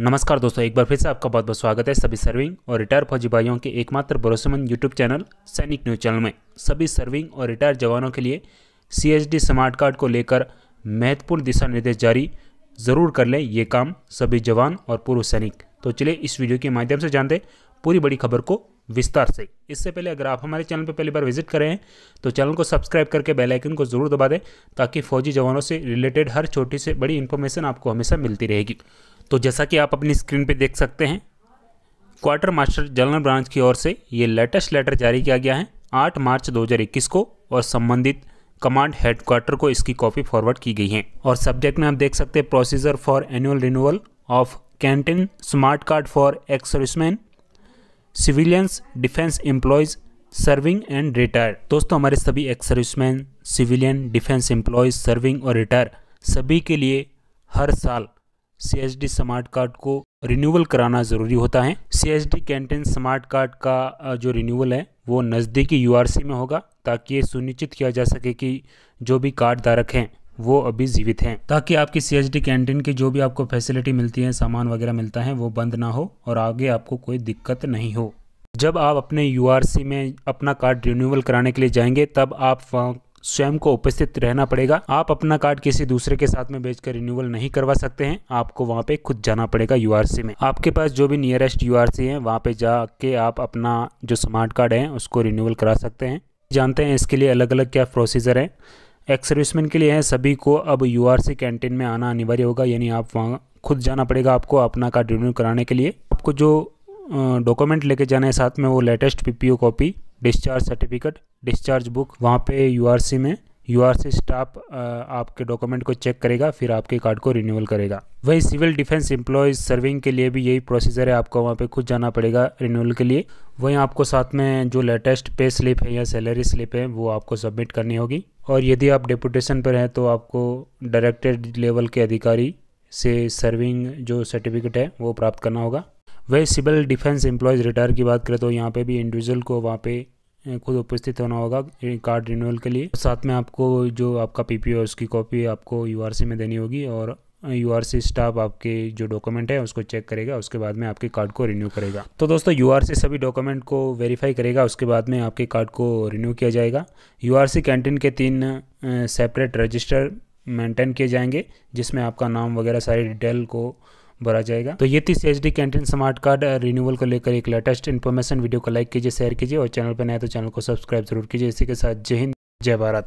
नमस्कार दोस्तों एक बार फिर से आपका बहुत बहुत स्वागत है सभी सर्विंग और रिटायर फौजी भाइयों के एकमात्र भरोसेमंद YouTube channel Sainik news channel में सभी सर्विंग और रिटायर जवानों के लिए सी स्मार्ट कार्ड को लेकर महत्वपूर्ण दिशा निर्देश जारी ज़रूर कर लें ये काम सभी जवान और पूर्व सैनिक तो चलिए इस वीडियो के माध्यम से जानते पूरी बड़ी खबर को विस्तार से इससे पहले अगर आप हमारे चैनल पर पहली बार विजिट करें हैं तो चैनल को सब्सक्राइब करके बेल आइकन को ज़रूर दबा दें ताकि फौजी जवानों से रिलेटेड हर छोटी से बड़ी इन्फॉर्मेशन आपको हमेशा मिलती रहेगी तो जैसा कि आप अपनी स्क्रीन पे देख सकते हैं क्वार्टर मास्टर जनरल ब्रांच की ओर से ये लेटेस्ट लेटर जारी किया गया है 8 मार्च 2021 को और संबंधित कमांड हेडक्वार्टर को इसकी कॉपी फॉरवर्ड की गई है और सब्जेक्ट में आप देख सकते हैं procedure for annual renewal of canteen smart card for ex serviceman civilians defence employees serving and retire दोस्तों हमारे सभी ex serviceman civilian defence employees serving और रिटायर सभी के लिए हर साल C H D smart card को रिन्यूअल कराना ज़रूरी होता है C H D canteen smart card का जो रिन्यूअल है वो नज़दीकी यू आर सी में होगा ताकि ये सुनिश्चित किया जा सके कि जो भी कार्ड धारक हैं वो अभी जीवित हैं ताकि आपकी सी एच डी कैंटीन की जो भी आपको फैसिलिटी मिलती है सामान वगैरह मिलता है वो बंद ना हो और आगे आपको कोई दिक्कत नहीं हो जब आप अपने यू में अपना कार्ड रिन्यूअल कराने के लिए जाएंगे तब आप स्वयं को उपस्थित रहना पड़ेगा आप अपना कार्ड किसी दूसरे के साथ में बेचकर रिन्यूअल नहीं करवा सकते हैं आपको वहाँ पे खुद जाना पड़ेगा यू में आपके पास जो भी नियरेस्ट यू है वहाँ पे जाके आप अपना जो स्मार्ट कार्ड है उसको रिन्यूअल करा सकते हैं जानते हैं इसके लिए अलग अलग क्या प्रोसीजर है एक्स सर्विसमैन के लिए है सभी को अब यू कैंटीन में आना अनिवार्य होगा यानी आप वहाँ खुद जाना पड़ेगा आपको अपना कार्ड रिन्यू कराने के लिए आपको जो डॉक्यूमेंट लेके जाना है साथ में वो latest PPO copy discharge certificate discharge book वहाँ पे यूआरसी में यूआरसी स्टाफ आपके डॉक्यूमेंट को चेक करेगा फिर आपके कार्ड को रिन्यूअल करेगा वही सिविल डिफेंस एम्प्लॉयज़ सर्विंग के लिए भी यही प्रोसीजर है आपको वहाँ पे खुद जाना पड़ेगा रिन्यूअल के लिए वहीं आपको साथ में जो लेटेस्ट पे स्लिप है या सैलरी स्लिप है वो आपको सबमिट करनी होगी और यदि आप डिपुटेशन पर हैं तो आपको डायरेक्टेड लेवल के अधिकारी से सर्विंग जो सर्टिफिकेट है वो प्राप्त करना होगा वही सिविल डिफेंस एम्प्लॉयज़ रिटायर की बात करें तो यहाँ पे भी इंडिविजुअल को वहाँ पे खुद उपस्थित होना होगा कार्ड रिन्यूअल के लिए साथ में आपको जो आपका पी है उसकी कॉपी आपको यू में देनी होगी और यू स्टाफ आपके जो डॉक्यूमेंट है उसको चेक करेगा उसके बाद में आपके कार्ड को रिन्यू करेगा तो दोस्तों यू सभी डॉक्यूमेंट को वेरीफाई करेगा उसके बाद में आपके कार्ड को रिन्यू किया जाएगा यू कैंटीन के तीन सेपरेट रजिस्टर मेंटेन किए जाएंगे जिसमें आपका नाम वगैरह सारी डिटेल को भरा जाएगा तो ये थी C H D canteen smart card renewal को लेकर एक लेटेस्ट इन्फॉर्मेशन वीडियो को लाइक कीजिए शेयर कीजिए और चैनल पर नया तो चैनल को सब्सक्राइब जरूर कीजिए इसी के साथ जय हिंद जय भारत